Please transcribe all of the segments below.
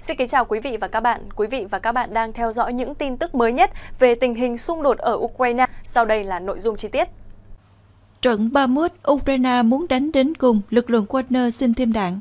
Xin kính chào quý vị và các bạn. Quý vị và các bạn đang theo dõi những tin tức mới nhất về tình hình xung đột ở Ukraine. Sau đây là nội dung chi tiết. Trận Bamus, Ukraine muốn đánh đến cùng, lực lượng Wagner xin thêm đạn.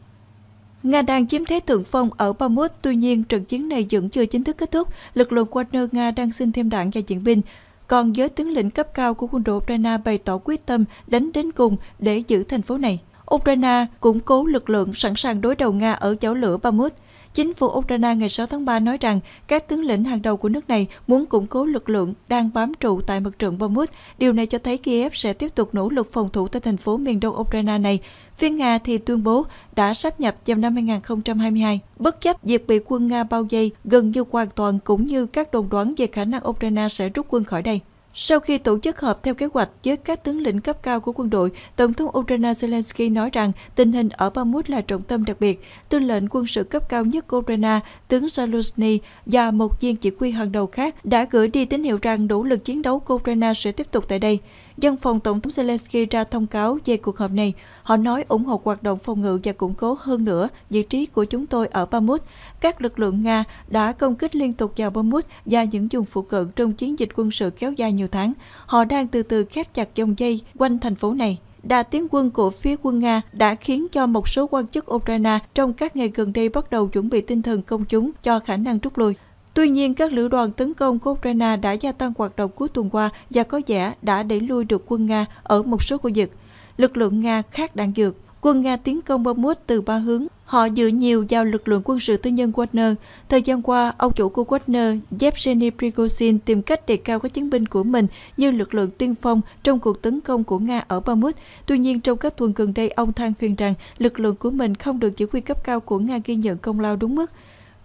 Nga đang chiếm thế thượng phong ở Bamus, tuy nhiên trận chiến này vẫn chưa chính thức kết thúc. Lực lượng Wagner Nga đang xin thêm đạn và diện binh. Còn giới tướng lĩnh cấp cao của quân đội Ukraine bày tỏ quyết tâm đánh đến cùng để giữ thành phố này. Ukraine củng cố lực lượng sẵn sàng đối đầu Nga ở chảo lửa Bamus. Chính phủ Ukraine ngày 6 tháng 3 nói rằng các tướng lĩnh hàng đầu của nước này muốn củng cố lực lượng đang bám trụ tại mặt trận Bakhmut. Điều này cho thấy Kiev sẽ tiếp tục nỗ lực phòng thủ tại thành phố miền đông Ukraine này. Phía Nga thì tuyên bố đã sắp nhập vào năm 2022. Bất chấp việc bị quân Nga bao vây gần như hoàn toàn cũng như các đồn đoán về khả năng Ukraine sẽ rút quân khỏi đây. Sau khi tổ chức họp theo kế hoạch với các tướng lĩnh cấp cao của quân đội, Tổng thống Ukraine Zelensky nói rằng tình hình ở Bakhmut là trọng tâm đặc biệt. Tư lệnh quân sự cấp cao nhất của Ukraine, tướng Zaluzny và một viên chỉ huy hàng đầu khác đã gửi đi tín hiệu rằng nỗ lực chiến đấu của Ukraine sẽ tiếp tục tại đây. Dân phòng Tổng thống Zelensky ra thông cáo về cuộc họp này. Họ nói ủng hộ hoạt động phòng ngự và củng cố hơn nữa vị trí của chúng tôi ở Bakhmut. Các lực lượng Nga đã công kích liên tục vào Bakhmut và những vùng phụ cận trong chiến dịch quân sự kéo dài nhiều tháng. Họ đang từ từ khép chặt dòng dây quanh thành phố này đà tiến quân của phía quân Nga đã khiến cho một số quan chức Ukraine trong các ngày gần đây bắt đầu chuẩn bị tinh thần công chúng cho khả năng rút lui. Tuy nhiên, các lữ đoàn tấn công của Ukraine đã gia tăng hoạt động cuối tuần qua và có vẻ đã đẩy lui được quân Nga ở một số khu vực. Lực lượng Nga khác đang dược. Quân Nga tiến công Bakhmut từ ba hướng. Họ dựa nhiều vào lực lượng quân sự tư nhân Wagner. Thời gian qua, ông chủ của Wagner, Yevgeny Prigozhin tìm cách đề cao các chiến binh của mình như lực lượng tiên phong trong cuộc tấn công của Nga ở Bakhmut. Tuy nhiên, trong các tuần gần đây, ông than phiền rằng lực lượng của mình không được chỉ huy cấp cao của Nga ghi nhận công lao đúng mức.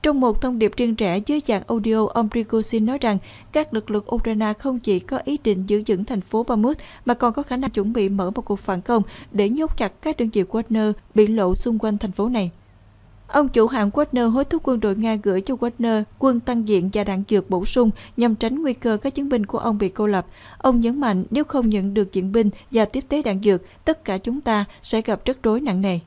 Trong một thông điệp riêng rẽ dưới dạng audio, ông Prigozhin nói rằng các lực lượng Ukraine không chỉ có ý định giữ vững thành phố Bakhmut mà còn có khả năng chuẩn bị mở một cuộc phản công để nhốt chặt các đơn vị Wagner bị lộ xung quanh thành phố này. Ông chủ hãng Wagner hối thúc quân đội Nga gửi cho Wagner quân tăng diện và đạn dược bổ sung nhằm tránh nguy cơ các chiến binh của ông bị cô lập. Ông nhấn mạnh nếu không nhận được diện binh và tiếp tế đạn dược, tất cả chúng ta sẽ gặp rất rối nặng nề.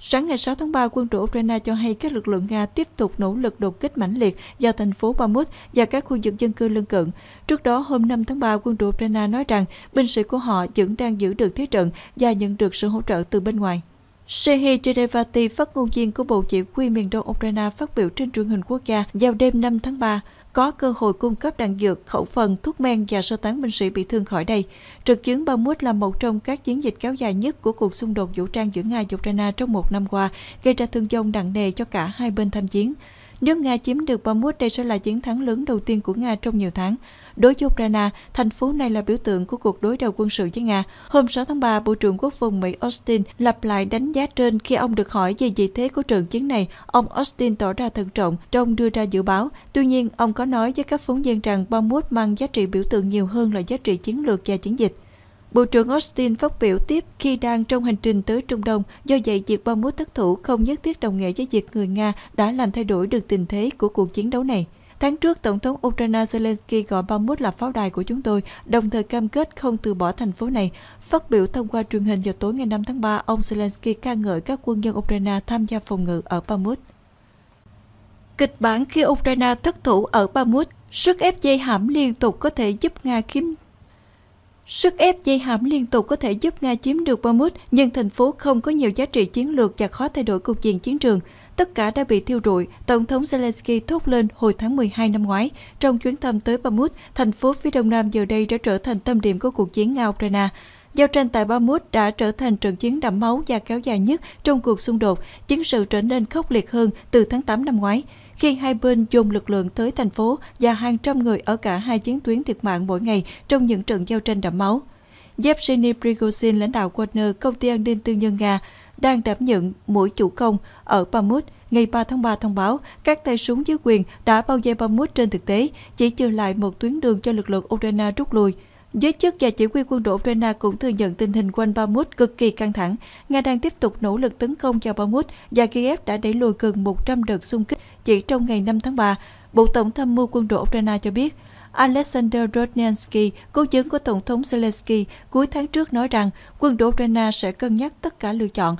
Sáng ngày 6 tháng 3, quân đội Ukraine cho hay các lực lượng Nga tiếp tục nỗ lực đột kích mãnh liệt vào thành phố Bakhmut và các khu vực dân cư lân cận. Trước đó, hôm 5 tháng 3, quân đội Ukraine nói rằng binh sĩ của họ vẫn đang giữ được thế trận và nhận được sự hỗ trợ từ bên ngoài. Sehi Chedevati, phát ngôn viên của Bộ Chỉ huy miền đông Ukraine phát biểu trên truyền hình quốc gia vào đêm 5 tháng 3 có cơ hội cung cấp đạn dược, khẩu phần, thuốc men và sơ tán binh sĩ bị thương khỏi đây. Trực chiến Bakhmut là một trong các chiến dịch kéo dài nhất của cuộc xung đột vũ trang giữa Nga và Ukraine trong một năm qua, gây ra thương vong nặng nề cho cả hai bên tham chiến. Nếu Nga chiếm được Bakhmut, đây sẽ là chiến thắng lớn đầu tiên của Nga trong nhiều tháng. Đối với Ukraine, thành phố này là biểu tượng của cuộc đối đầu quân sự với Nga. Hôm 6 tháng 3, Bộ trưởng Quốc phòng Mỹ Austin lặp lại đánh giá trên khi ông được hỏi về vị thế của trận chiến này. Ông Austin tỏ ra thận trọng trong đưa ra dự báo. Tuy nhiên, ông có nói với các phóng viên rằng Bakhmut mang giá trị biểu tượng nhiều hơn là giá trị chiến lược và chiến dịch. Bộ trưởng Austin phát biểu tiếp khi đang trong hành trình tới Trung Đông, do vậy việc bom mút thất thủ không nhất thiết đồng nghĩa với việc người Nga đã làm thay đổi được tình thế của cuộc chiến đấu này. Tháng trước, Tổng thống Ukraine Zelensky gọi Bakhmut là pháo đài của chúng tôi, đồng thời cam kết không từ bỏ thành phố này. Phát biểu thông qua truyền hình vào tối ngày 5 tháng 3, ông Zelensky ca ngợi các quân nhân Ukraine tham gia phòng ngự ở Bakhmut. Kịch bản khi Ukraine thất thủ ở Bakhmut, sức ép dây hãm liên tục có thể giúp Nga kiếm Sức ép dây hãm liên tục có thể giúp Nga chiếm được Bakhmut, nhưng thành phố không có nhiều giá trị chiến lược và khó thay đổi cục diện chiến trường. Tất cả đã bị thiêu rụi, Tổng thống Zelensky thốt lên hồi tháng 12 năm ngoái. Trong chuyến thăm tới Bakhmut, thành phố phía đông nam giờ đây đã trở thành tâm điểm của cuộc chiến Nga-Ukraine. Giao tranh tại Bakhmut đã trở thành trận chiến đẫm máu và kéo dài nhất trong cuộc xung đột. Chiến sự trở nên khốc liệt hơn từ tháng 8 năm ngoái, khi hai bên dùng lực lượng tới thành phố và hàng trăm người ở cả hai chiến tuyến thiệt mạng mỗi ngày trong những trận giao tranh đẫm máu. Yevgeny Prigozhin, lãnh đạo Wagner, công ty an ninh tư nhân Nga, đang đảm nhận mũi chủ công ở Bakhmut ngày 3 tháng 3 thông báo các tay súng dưới quyền đã bao vây Bakhmut trên thực tế, chỉ trừ lại một tuyến đường cho lực lượng Ukraine rút lui. Giới chức và chỉ huy quân đội Ukraine cũng thừa nhận tình hình quanh Bakhmut cực kỳ căng thẳng. Nga đang tiếp tục nỗ lực tấn công cho Bakhmut và Kiev đã đẩy lùi gần 100 đợt xung kích chỉ trong ngày 5 tháng 3. Bộ Tổng tham mưu quân đội Ukraine cho biết, Alexander Rodnyansky, cố vấn của Tổng thống Zelensky, cuối tháng trước nói rằng quân đội Ukraine sẽ cân nhắc tất cả lựa chọn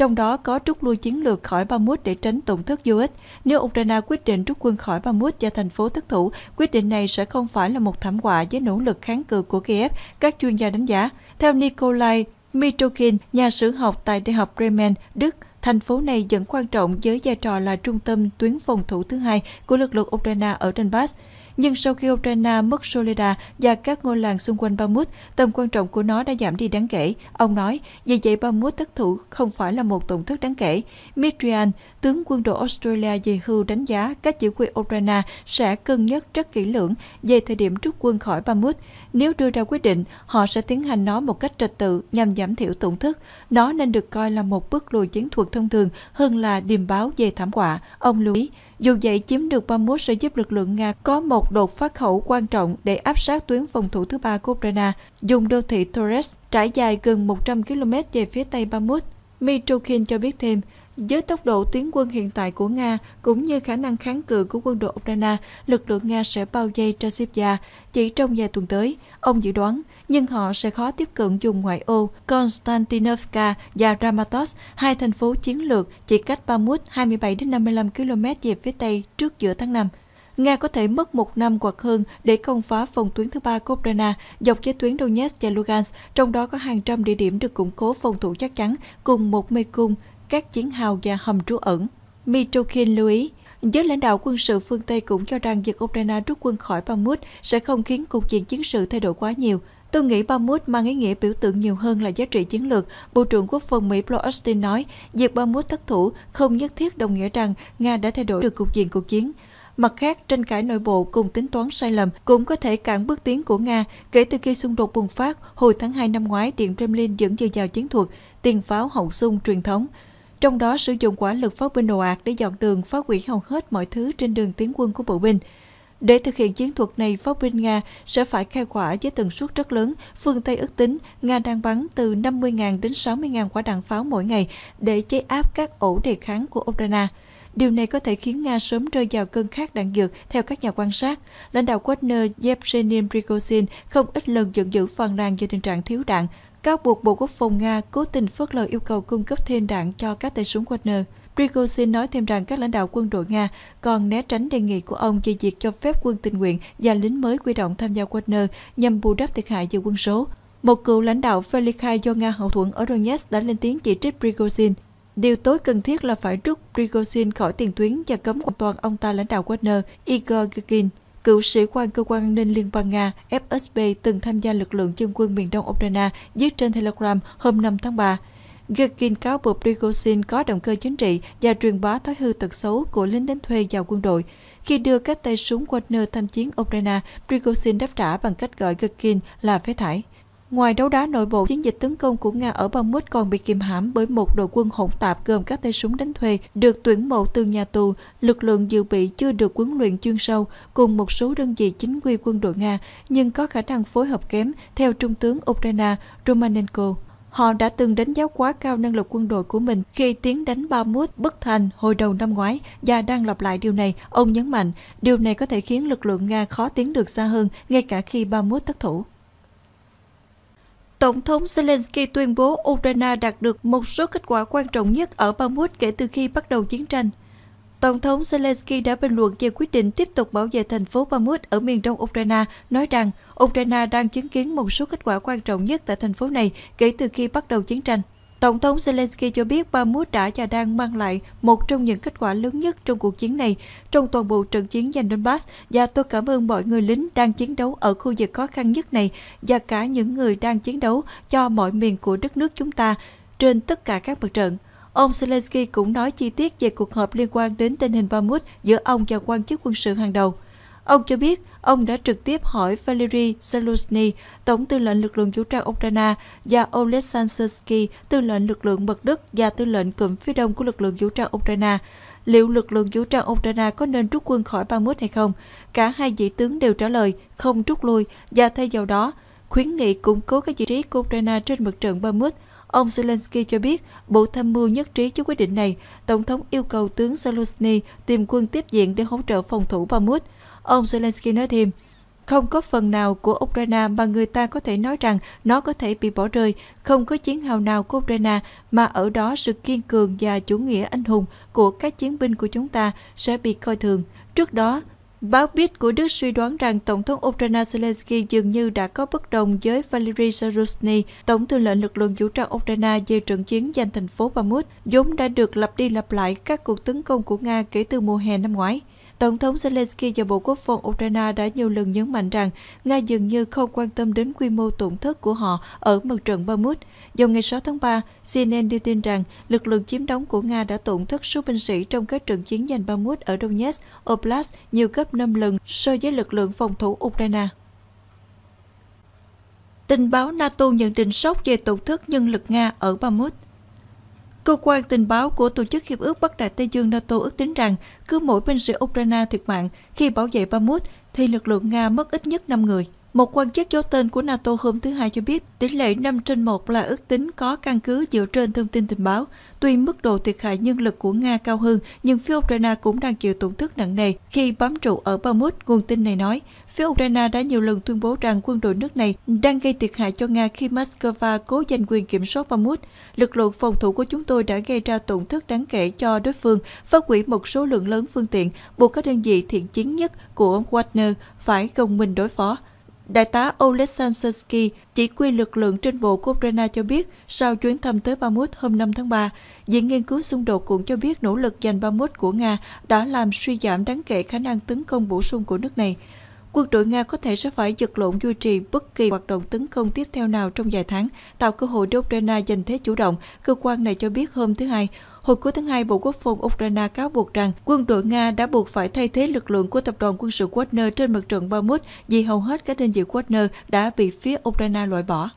trong đó có rút lui chiến lược khỏi Bakhmut để tránh tổn thất vô ích. Nếu Ukraine quyết định rút quân khỏi Bakhmut do thành phố thất thủ, quyết định này sẽ không phải là một thảm họa với nỗ lực kháng cự của Kiev, các chuyên gia đánh giá. Theo Nikolai Mitrokin, nhà sử học tại Đại học Bremen, Đức, thành phố này vẫn quan trọng với vai trò là trung tâm tuyến phòng thủ thứ hai của lực lượng Ukraine ở Donbass nhưng sau khi Ukraine mất Soleda và các ngôi làng xung quanh Bakhmut, tầm quan trọng của nó đã giảm đi đáng kể. Ông nói, vì vậy Bakhmut thất thủ không phải là một tổn thất đáng kể. Mitrian, tướng quân đội Australia về hưu đánh giá các chỉ huy Ukraine sẽ cân nhắc rất kỹ lưỡng về thời điểm rút quân khỏi Bakhmut. Nếu đưa ra quyết định, họ sẽ tiến hành nó một cách trật tự nhằm giảm thiểu tổn thất. Nó nên được coi là một bước lùi chiến thuật thông thường hơn là điềm báo về thảm họa, ông lưu ý. Dù vậy, chiếm được Bakhmut sẽ giúp lực lượng Nga có một đột phát khẩu quan trọng để áp sát tuyến phòng thủ thứ ba của Ukraine, dùng đô thị Torres trải dài gần 100 km về phía tây Bakhmut. Mitrokhin cho biết thêm, với tốc độ tiến quân hiện tại của Nga cũng như khả năng kháng cự của quân đội Ukraine, lực lượng Nga sẽ bao vây Transnistria chỉ trong vài tuần tới, ông dự đoán, nhưng họ sẽ khó tiếp cận vùng ngoại ô Konstantinovka và Ramatos, hai thành phố chiến lược chỉ cách Bakhmut 27 đến 55 km về phía tây trước giữa tháng 5. Nga có thể mất một năm hoặc hơn để công phá phòng tuyến thứ ba của Ukraine dọc với tuyến Donetsk và Lugansk, trong đó có hàng trăm địa điểm được củng cố phòng thủ chắc chắn cùng một mê cung các chiến hào và hầm trú ẩn. Mitrokin lưu ý, giới lãnh đạo quân sự phương Tây cũng cho rằng việc Ukraine rút quân khỏi Bakhmut sẽ không khiến cục diện chiến sự thay đổi quá nhiều. Tôi nghĩ Bakhmut mang ý nghĩa biểu tượng nhiều hơn là giá trị chiến lược, Bộ trưởng Quốc phòng Mỹ Lloyd Austin nói. Việc Bakhmut thất thủ không nhất thiết đồng nghĩa rằng Nga đã thay đổi được cục diện cuộc chiến. Mặt khác, tranh cãi nội bộ cùng tính toán sai lầm cũng có thể cản bước tiến của Nga kể từ khi xung đột bùng phát hồi tháng 2 năm ngoái Điện Kremlin vẫn dựa vào chiến thuật tiền pháo hậu xung truyền thống trong đó sử dụng quả lực pháo binh đồ ạt để dọn đường phá hủy hầu hết mọi thứ trên đường tiến quân của bộ binh. Để thực hiện chiến thuật này, pháo binh Nga sẽ phải khai quả với tần suất rất lớn. Phương Tây ước tính Nga đang bắn từ 50.000 đến 60.000 quả đạn pháo mỗi ngày để chế áp các ổ đề kháng của Ukraine. Điều này có thể khiến Nga sớm rơi vào cơn khát đạn dược, theo các nhà quan sát. Lãnh đạo Wagner Yevgeny Prigozhin không ít lần giận dữ phàn nàn về tình trạng thiếu đạn cáo buộc Bộ Quốc phòng Nga cố tình phớt lờ yêu cầu cung cấp thêm đạn cho các tay súng Wagner. Prigozhin nói thêm rằng các lãnh đạo quân đội Nga còn né tránh đề nghị của ông về việc cho phép quân tình nguyện và lính mới quy động tham gia Wagner nhằm bù đắp thiệt hại về quân số. Một cựu lãnh đạo Felikhai do Nga hậu thuẫn ở Donetsk đã lên tiếng chỉ trích Prigozhin. Điều tối cần thiết là phải rút Prigozhin khỏi tiền tuyến và cấm hoàn toàn ông ta lãnh đạo Wagner, Igor Girkin cựu sĩ quan cơ quan an ninh Liên bang Nga FSB từng tham gia lực lượng dân quân miền đông Ukraine viết trên Telegram hôm 5 tháng 3. Gergin cáo buộc Prigozhin có động cơ chính trị và truyền bá thói hư tật xấu của lính đánh thuê vào quân đội. Khi đưa các tay súng Wagner tham chiến Ukraine, Prigozhin đáp trả bằng cách gọi Gergin là phế thải. Ngoài đấu đá nội bộ, chiến dịch tấn công của Nga ở Bakhmut còn bị kìm hãm bởi một đội quân hỗn tạp gồm các tay súng đánh thuê được tuyển mộ từ nhà tù, lực lượng dự bị chưa được huấn luyện chuyên sâu cùng một số đơn vị chính quy quân đội Nga nhưng có khả năng phối hợp kém theo Trung tướng Ukraine Romanenko. Họ đã từng đánh giá quá cao năng lực quân đội của mình khi tiến đánh Bakhmut bất thành hồi đầu năm ngoái và đang lặp lại điều này, ông nhấn mạnh. Điều này có thể khiến lực lượng Nga khó tiến được xa hơn ngay cả khi Bakhmut thất thủ. Tổng thống Zelensky tuyên bố Ukraine đạt được một số kết quả quan trọng nhất ở Bakhmut kể từ khi bắt đầu chiến tranh. Tổng thống Zelensky đã bình luận về quyết định tiếp tục bảo vệ thành phố Bakhmut ở miền đông Ukraine, nói rằng Ukraine đang chứng kiến một số kết quả quan trọng nhất tại thành phố này kể từ khi bắt đầu chiến tranh. Tổng thống Zelensky cho biết Bakhmut đã và đang mang lại một trong những kết quả lớn nhất trong cuộc chiến này, trong toàn bộ trận chiến giành Donbass và tôi cảm ơn mọi người lính đang chiến đấu ở khu vực khó khăn nhất này và cả những người đang chiến đấu cho mọi miền của đất nước chúng ta trên tất cả các mặt trận. Ông Zelensky cũng nói chi tiết về cuộc họp liên quan đến tình hình Bakhmut giữa ông và quan chức quân sự hàng đầu. Ông cho biết ông đã trực tiếp hỏi Valery Zelensky, tổng tư lệnh lực lượng vũ trang Ukraine, và Oleksandr Sersky, tư lệnh lực lượng mật Đức và tư lệnh cụm phía đông của lực lượng vũ trang Ukraine, liệu lực lượng vũ trang Ukraine có nên rút quân khỏi Bakhmut hay không. Cả hai vị tướng đều trả lời không rút lui và thay vào đó khuyến nghị củng cố các vị trí của Ukraine trên mặt trận Bakhmut. Ông Zelensky cho biết Bộ Tham mưu nhất trí với quyết định này. Tổng thống yêu cầu tướng Zelensky tìm quân tiếp diện để hỗ trợ phòng thủ Bakhmut. Ông Zelensky nói thêm, không có phần nào của Ukraine mà người ta có thể nói rằng nó có thể bị bỏ rơi, không có chiến hào nào của Ukraine mà ở đó sự kiên cường và chủ nghĩa anh hùng của các chiến binh của chúng ta sẽ bị coi thường. Trước đó, Báo biết của Đức suy đoán rằng Tổng thống Ukraine Zelensky dường như đã có bất đồng với Valery Zelensky, Tổng tư lệnh lực lượng vũ trang Ukraine về trận chiến giành thành phố Bakhmut, vốn đã được lập đi lập lại các cuộc tấn công của Nga kể từ mùa hè năm ngoái. Tổng thống Zelensky và Bộ Quốc phòng Ukraine đã nhiều lần nhấn mạnh rằng Nga dường như không quan tâm đến quy mô tổn thất của họ ở mặt trận Bakhmut. Vào ngày 6 tháng 3, CNN đưa tin rằng lực lượng chiếm đóng của Nga đã tổn thất số binh sĩ trong các trận chiến giành Bakhmut ở Donetsk, Oblast nhiều gấp 5 lần so với lực lượng phòng thủ Ukraine. Tình báo NATO nhận định sốc về tổn thất nhân lực Nga ở Bakhmut. Cơ quan tình báo của Tổ chức Hiệp ước Bắc Đại Tây Dương NATO ước tính rằng cứ mỗi binh sĩ Ukraine thiệt mạng khi bảo vệ Bakhmut thì lực lượng Nga mất ít nhất 5 người. Một quan chức giấu tên của NATO hôm thứ Hai cho biết tỷ lệ 5 trên 1 là ước tính có căn cứ dựa trên thông tin tình báo. Tuy mức độ thiệt hại nhân lực của Nga cao hơn, nhưng phía Ukraine cũng đang chịu tổn thất nặng nề khi bám trụ ở Bakhmut, nguồn tin này nói. Phía Ukraine đã nhiều lần tuyên bố rằng quân đội nước này đang gây thiệt hại cho Nga khi Moscow cố giành quyền kiểm soát Bakhmut. Lực lượng phòng thủ của chúng tôi đã gây ra tổn thất đáng kể cho đối phương, phá hủy một số lượng lớn phương tiện, buộc các đơn vị thiện chiến nhất của Wagner phải gồng mình đối phó. Đại tá Oleksandr Sersky, chỉ huy lực lượng trên bộ của Ukraine cho biết, sau chuyến thăm tới Bakhmut hôm 5 tháng 3, Viện nghiên cứu xung đột cũng cho biết nỗ lực giành Bakhmut của Nga đã làm suy giảm đáng kể khả năng tấn công bổ sung của nước này quân đội Nga có thể sẽ phải giật lộn duy trì bất kỳ hoạt động tấn công tiếp theo nào trong vài tháng, tạo cơ hội để Ukraine giành thế chủ động, cơ quan này cho biết hôm thứ Hai. Hồi cuối tháng 2, Bộ Quốc phòng Ukraine cáo buộc rằng quân đội Nga đã buộc phải thay thế lực lượng của tập đoàn quân sự Wagner trên mặt trận Bakhmut vì hầu hết các đơn vị Wagner đã bị phía Ukraine loại bỏ.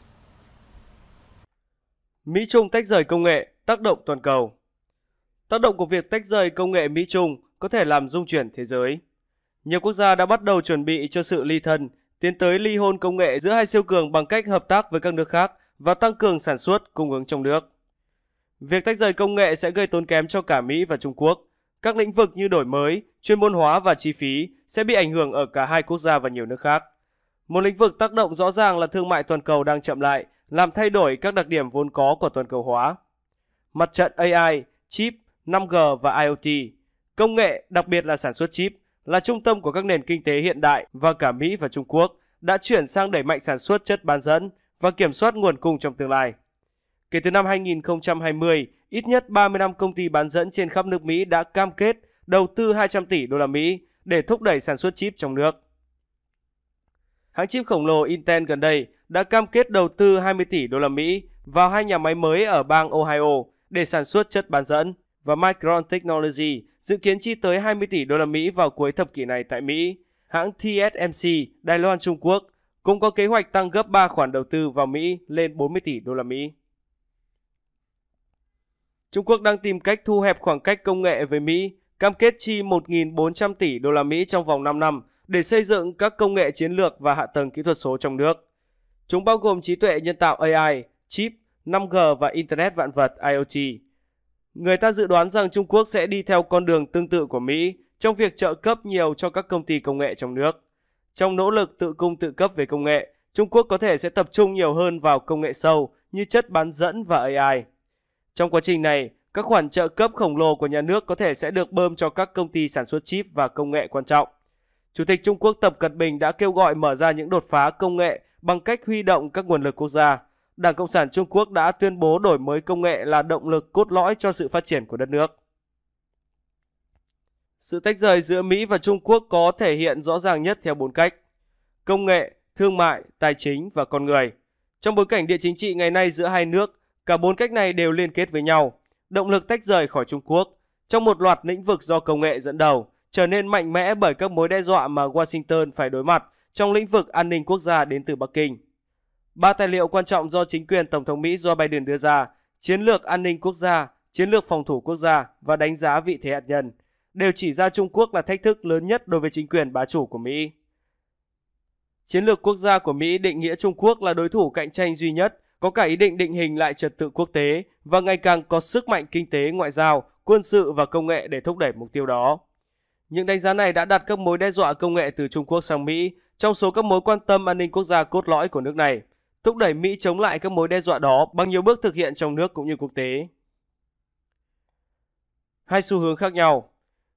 Mỹ-Trung tách rời công nghệ, tác động toàn cầu Tác động của việc tách rời công nghệ Mỹ-Trung có thể làm dung chuyển thế giới. Nhiều quốc gia đã bắt đầu chuẩn bị cho sự ly thân, tiến tới ly hôn công nghệ giữa hai siêu cường bằng cách hợp tác với các nước khác và tăng cường sản xuất cung ứng trong nước. Việc tách rời công nghệ sẽ gây tốn kém cho cả Mỹ và Trung Quốc. Các lĩnh vực như đổi mới, chuyên môn hóa và chi phí sẽ bị ảnh hưởng ở cả hai quốc gia và nhiều nước khác. Một lĩnh vực tác động rõ ràng là thương mại toàn cầu đang chậm lại, làm thay đổi các đặc điểm vốn có của toàn cầu hóa. Mặt trận AI, chip, 5G và IoT, công nghệ đặc biệt là sản xuất chip là trung tâm của các nền kinh tế hiện đại và cả Mỹ và Trung Quốc, đã chuyển sang đẩy mạnh sản xuất chất bán dẫn và kiểm soát nguồn cung trong tương lai. Kể từ năm 2020, ít nhất 35 công ty bán dẫn trên khắp nước Mỹ đã cam kết đầu tư 200 tỷ đô la Mỹ để thúc đẩy sản xuất chip trong nước. Hãng chip khổng lồ Intel gần đây đã cam kết đầu tư 20 tỷ đô la Mỹ vào hai nhà máy mới ở bang Ohio để sản xuất chất bán dẫn và Micron Technology dự kiến chi tới 20 tỷ đô la Mỹ vào cuối thập kỷ này tại Mỹ. Hãng TSMC Đài Loan Trung Quốc cũng có kế hoạch tăng gấp 3 khoản đầu tư vào Mỹ lên 40 tỷ đô la Mỹ. Trung Quốc đang tìm cách thu hẹp khoảng cách công nghệ với Mỹ, cam kết chi 1.400 tỷ đô la Mỹ trong vòng 5 năm để xây dựng các công nghệ chiến lược và hạ tầng kỹ thuật số trong nước. Chúng bao gồm trí tuệ nhân tạo AI, chip, 5G và Internet vạn vật IoT. Người ta dự đoán rằng Trung Quốc sẽ đi theo con đường tương tự của Mỹ trong việc trợ cấp nhiều cho các công ty công nghệ trong nước. Trong nỗ lực tự cung tự cấp về công nghệ, Trung Quốc có thể sẽ tập trung nhiều hơn vào công nghệ sâu như chất bán dẫn và AI. Trong quá trình này, các khoản trợ cấp khổng lồ của nhà nước có thể sẽ được bơm cho các công ty sản xuất chip và công nghệ quan trọng. Chủ tịch Trung Quốc Tập Cận Bình đã kêu gọi mở ra những đột phá công nghệ bằng cách huy động các nguồn lực quốc gia, Đảng Cộng sản Trung Quốc đã tuyên bố đổi mới công nghệ là động lực cốt lõi cho sự phát triển của đất nước. Sự tách rời giữa Mỹ và Trung Quốc có thể hiện rõ ràng nhất theo bốn cách: công nghệ, thương mại, tài chính và con người. Trong bối cảnh địa chính trị ngày nay giữa hai nước, cả bốn cách này đều liên kết với nhau. Động lực tách rời khỏi Trung Quốc trong một loạt lĩnh vực do công nghệ dẫn đầu trở nên mạnh mẽ bởi các mối đe dọa mà Washington phải đối mặt trong lĩnh vực an ninh quốc gia đến từ Bắc Kinh. Ba tài liệu quan trọng do chính quyền Tổng thống Mỹ Joe Biden đưa ra, chiến lược an ninh quốc gia, chiến lược phòng thủ quốc gia và đánh giá vị thế hạt nhân, đều chỉ ra Trung Quốc là thách thức lớn nhất đối với chính quyền bá chủ của Mỹ. Chiến lược quốc gia của Mỹ định nghĩa Trung Quốc là đối thủ cạnh tranh duy nhất, có cả ý định định hình lại trật tự quốc tế và ngày càng có sức mạnh kinh tế, ngoại giao, quân sự và công nghệ để thúc đẩy mục tiêu đó. Những đánh giá này đã đặt các mối đe dọa công nghệ từ Trung Quốc sang Mỹ trong số các mối quan tâm an ninh quốc gia cốt lõi của nước này – thúc đẩy Mỹ chống lại các mối đe dọa đó bằng nhiều bước thực hiện trong nước cũng như quốc tế. Hai xu hướng khác nhau.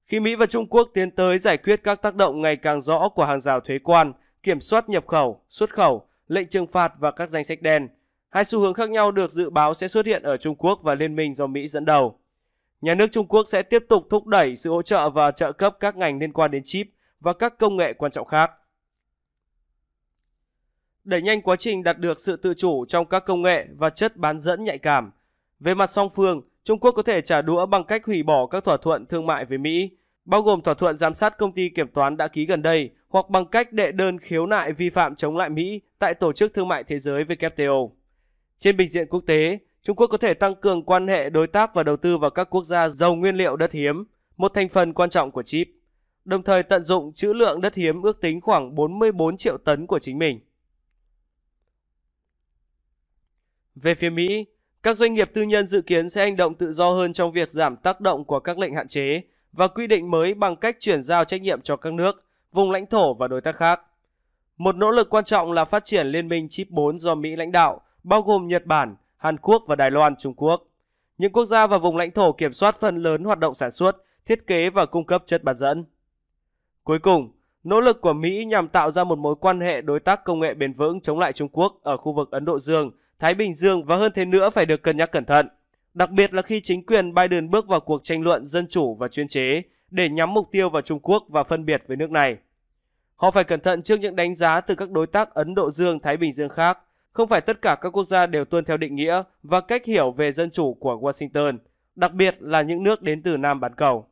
Khi Mỹ và Trung Quốc tiến tới giải quyết các tác động ngày càng rõ của hàng rào thuế quan, kiểm soát nhập khẩu, xuất khẩu, lệnh trừng phạt và các danh sách đen, hai xu hướng khác nhau được dự báo sẽ xuất hiện ở Trung Quốc và liên minh do Mỹ dẫn đầu. Nhà nước Trung Quốc sẽ tiếp tục thúc đẩy sự hỗ trợ và trợ cấp các ngành liên quan đến chip và các công nghệ quan trọng khác – đẩy nhanh quá trình đạt được sự tự chủ trong các công nghệ và chất bán dẫn nhạy cảm. Về mặt song phương, Trung Quốc có thể trả đũa bằng cách hủy bỏ các thỏa thuận thương mại với Mỹ, bao gồm thỏa thuận giám sát công ty kiểm toán đã ký gần đây, hoặc bằng cách đệ đơn khiếu nại vi phạm chống lại Mỹ tại Tổ chức Thương mại Thế giới WTO. Trên bình diện quốc tế, Trung Quốc có thể tăng cường quan hệ đối tác và đầu tư vào các quốc gia giàu nguyên liệu đất hiếm, một thành phần quan trọng của chip, đồng thời tận dụng trữ lượng đất hiếm ước tính khoảng 44 triệu tấn của chính mình. Về phía Mỹ, các doanh nghiệp tư nhân dự kiến sẽ hành động tự do hơn trong việc giảm tác động của các lệnh hạn chế và quy định mới bằng cách chuyển giao trách nhiệm cho các nước, vùng lãnh thổ và đối tác khác. Một nỗ lực quan trọng là phát triển liên minh chip 4 do Mỹ lãnh đạo, bao gồm Nhật Bản, Hàn Quốc và Đài Loan, Trung Quốc. Những quốc gia và vùng lãnh thổ kiểm soát phần lớn hoạt động sản xuất, thiết kế và cung cấp chất bán dẫn. Cuối cùng, nỗ lực của Mỹ nhằm tạo ra một mối quan hệ đối tác công nghệ bền vững chống lại Trung Quốc ở khu vực Ấn Độ Dương – Thái Bình Dương và hơn thế nữa phải được cân nhắc cẩn thận, đặc biệt là khi chính quyền Biden bước vào cuộc tranh luận dân chủ và chuyên chế để nhắm mục tiêu vào Trung Quốc và phân biệt với nước này. Họ phải cẩn thận trước những đánh giá từ các đối tác Ấn Độ Dương, Thái Bình Dương khác. Không phải tất cả các quốc gia đều tuân theo định nghĩa và cách hiểu về dân chủ của Washington, đặc biệt là những nước đến từ Nam bán cầu.